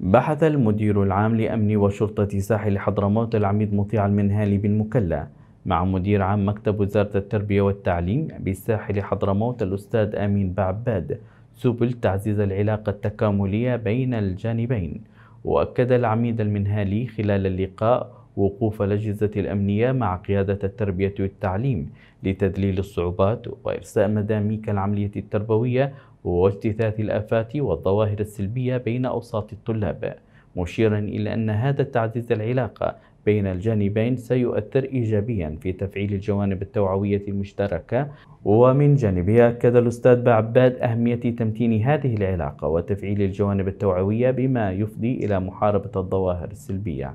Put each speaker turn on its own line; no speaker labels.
بحث المدير العام لأمن وشرطة ساحل حضرموت العميد مطيع المنهالي بن مكلا مع مدير عام مكتب وزارة التربية والتعليم بساحل حضرموت الأستاذ أمين بعباد سبل تعزيز العلاقة التكاملية بين الجانبين وأكد العميد المنهالي خلال اللقاء وقوف الأجهزة الأمنية مع قيادة التربية والتعليم لتذليل الصعوبات وإرساء مداميك العملية التربوية واجتثاث الآفات والظواهر السلبية بين أوساط الطلاب مشيرا إلى أن هذا تعزيز العلاقة بين الجانبين سيؤثر إيجابيا في تفعيل الجوانب التوعوية المشتركة ومن جانبه أكد الأستاذ بعباد أهمية تمتين هذه العلاقة وتفعيل الجوانب التوعوية بما يفضي إلى محاربة الظواهر السلبية